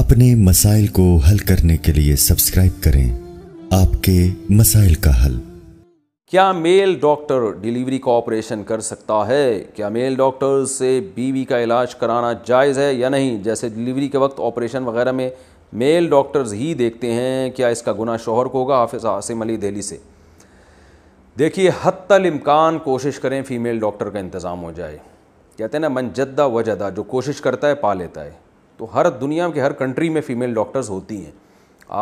اپنے مسائل کو حل کرنے کے لیے سبسکرائب کریں آپ کے مسائل کا حل کیا میل ڈاکٹر ڈیلیوری کا آپریشن کر سکتا ہے کیا میل ڈاکٹر سے بیوی کا علاج کرانا جائز ہے یا نہیں جیسے ڈیلیوری کے وقت آپریشن وغیرہ میں میل ڈاکٹرز ہی دیکھتے ہیں کیا اس کا گناہ شوہر کو ہوگا حافظ آسم علی دہلی سے دیکھیے حتی الامکان کوشش کریں فیمیل ڈاکٹر کا انتظام ہو جائے کہتے ہیں نا منجدہ وجدہ جو کوشش کرتا ہے پا لیتا ہے تو ہر دنیا کے ہر کنٹری میں فیمیل ڈاکٹرز ہوتی ہیں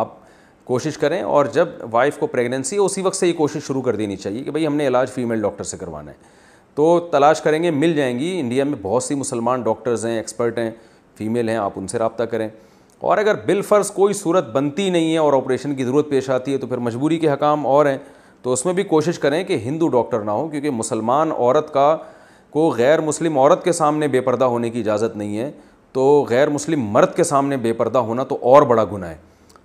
آپ کوشش کریں اور جب وائف کو ہے اسی وقت سے یہ کوشش شروع کر دینی چاہیے کہ بھائی ہم نے علاج فیمیل ڈاکٹر سے کروانا ہے تو تلاش کریں گے مل جائیں گی انڈیا میں بہت سی مسلمان ڈاکٹرز ہیں ایکسپرٹ ہیں فیمیل ہیں آپ ان سے رابطہ کریں اور اگر بالفرض فرض کوئی صورت بنتی نہیں ہے اور آپریشن کی ضرورت پیش آتی ہے تو پھر مجبوری کے حکام اور ہیں تو اس میں بھی کوشش کریں کہ ہندو ڈاکٹر نہ ہو کیونکہ مسلمان عورت کا کو غیر مسلم عورت کے سامنے بے پردہ ہونے کی اجازت نہیں ہے تو غیر مسلم مرد کے سامنے بے پردہ ہونا تو اور بڑا گناہ ہے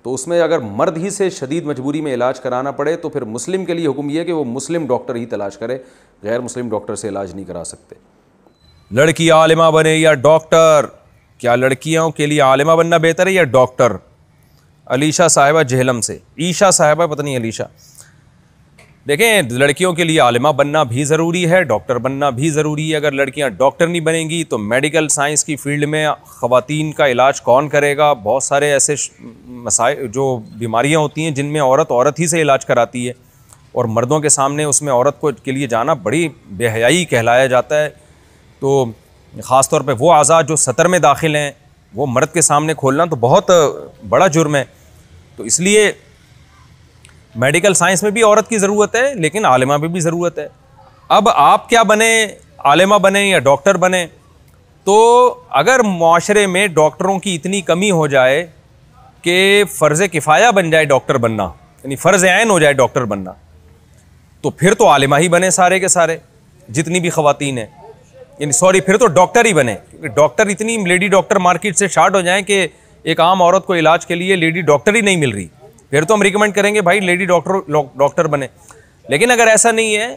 تو اس میں اگر مرد ہی سے شدید مجبوری میں علاج کرانا پڑے تو پھر مسلم کے لیے حکم یہ ہے کہ وہ مسلم ڈاکٹر ہی تلاش کرے غیر مسلم ڈاکٹر سے علاج نہیں کرا سکتے لڑکی عالمہ بنے یا ڈاکٹر کیا لڑکیوں کے لیے عالمہ بننا بہتر ہے یا ڈاکٹر علیشا صاحبہ جہلم سے عیشا صاحبہ پتہ نہیں علیشا دیکھیں لڑکیوں کے لیے عالمہ بننا بھی ضروری ہے ڈاکٹر بننا بھی ضروری ہے اگر لڑکیاں ڈاکٹر نہیں بنیں گی تو میڈیکل سائنس کی فیلڈ میں خواتین کا علاج کون کرے گا بہت سارے ایسے مسائل جو بیماریاں ہوتی ہیں جن میں عورت عورت ہی سے علاج کراتی ہے اور مردوں کے سامنے اس میں عورت کو کے لیے جانا بڑی بے حیائی کہلایا جاتا ہے تو خاص طور پہ وہ اعضاء جو سطر میں داخل ہیں وہ مرد کے سامنے کھولنا تو بہت بڑا جرم ہے تو اس لیے میڈیکل سائنس میں بھی عورت کی ضرورت ہے لیکن عالمہ میں بھی بھی ضرورت ہے اب آپ کیا بنیں عالمہ بنیں یا ڈاکٹر بنیں تو اگر معاشرے میں ڈاکٹروں کی اتنی کمی ہو جائے کہ فرض کفایہ بن جائے ڈاکٹر بننا یعنی فرض عین ہو جائے ڈاکٹر بننا تو پھر تو عالمہ ہی بنے سارے کے سارے جتنی بھی خواتین ہیں یعنی سوری پھر تو ڈاکٹر ہی بنے کیونکہ ڈاکٹر اتنی لیڈی ڈاکٹر مارکیٹ سے شارٹ ہو جائیں کہ ایک عام عورت کو علاج کے لیے لیڈی ڈاکٹر ہی نہیں مل رہی پھر تو ہم ریکمینڈ کریں گے بھائی لیڈی ڈاکٹر ڈاکٹر بنے لیکن اگر ایسا نہیں ہے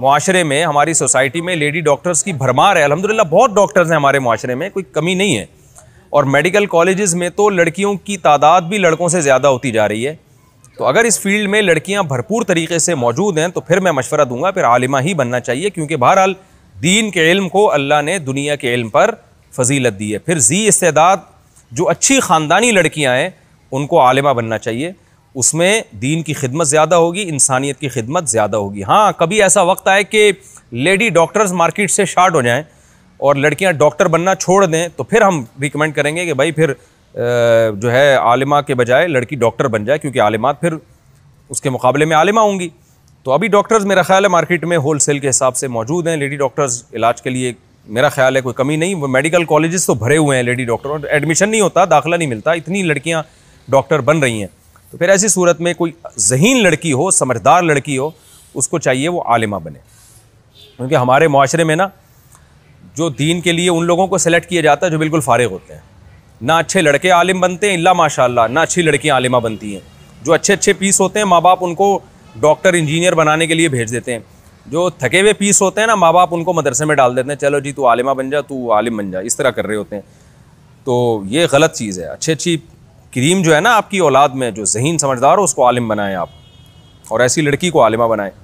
معاشرے میں ہماری سوسائٹی میں لیڈی ڈاکٹرس کی بھرمار ہے الحمد للہ بہت ڈاکٹرز ہیں ہمارے معاشرے میں کوئی کمی نہیں ہے اور میڈیکل کالجز میں تو لڑکیوں کی تعداد بھی لڑکوں سے زیادہ ہوتی جا رہی ہے تو اگر اس فیلڈ میں لڑکیاں بھرپور طریقے سے موجود ہیں تو پھر میں مشورہ دوں گا پھر عالمہ ہی بننا چاہیے کیونکہ بہرحال دین کے علم کو اللہ نے دنیا کے علم پر فضیلت دی ہے پھر زی استعداد جو اچھی خاندانی لڑکیاں ہیں ان کو عالمہ بننا چاہیے اس میں دین کی خدمت زیادہ ہوگی انسانیت کی خدمت زیادہ ہوگی ہاں کبھی ایسا وقت آئے کہ لیڈی ڈاکٹرز مارکیٹ سے شارٹ ہو جائیں اور لڑکیاں ڈاکٹر بننا چھوڑ دیں تو پھر ہم ریکمینڈ کریں گے کہ بھائی پھر جو ہے عالمہ کے بجائے لڑکی ڈاکٹر بن جائے کیونکہ عالمات پھر اس کے مقابلے میں عالمہ ہوں گی تو ابھی ڈاکٹرز میرا خیال ہے مارکیٹ میں ہول سیل کے حساب سے موجود ہیں لیڈی ڈاکٹرز علاج کے لیے میرا خیال ہے کوئی کمی نہیں وہ میڈیکل کالجز تو بھرے ہوئے ہیں لیڈی ڈاکٹر ایڈمیشن نہیں ہوتا داخلہ نہیں ملتا اتنی لڑکیاں ڈاکٹر بن رہی ہیں تو پھر ایسی صورت میں کوئی ذہین لڑکی ہو سمجھدار لڑکی ہو اس کو چاہیے وہ عالمہ بنے کیونکہ ہمارے معاشرے میں نا جو دین کے لیے ان لوگوں کو سلیکٹ کیا جاتا ہے جو بالکل فارغ ہوتے ہیں نہ اچھے لڑکے عالم بنتے ہیں اللہ ماشاء اللہ نہ اچھی لڑکیاں عالمہ بنتی ہیں جو اچھے اچھے پیس ہوتے ہیں ماں باپ ان کو ڈاکٹر انجینئر بنانے کے لیے بھیج دیتے ہیں جو تھکے ہوئے پیس ہوتے ہیں نا ماں باپ ان کو مدرسے میں ڈال دیتے ہیں چلو جی تو عالمہ بن جا تو عالم بن جا اس طرح کر رہے ہوتے ہیں تو یہ غلط چیز ہے اچھی اچھی کریم جو ہے نا آپ کی اولاد میں جو ذہین سمجھدار ہو اس کو عالم بنائیں آپ اور ایسی لڑکی کو عالمہ بنائیں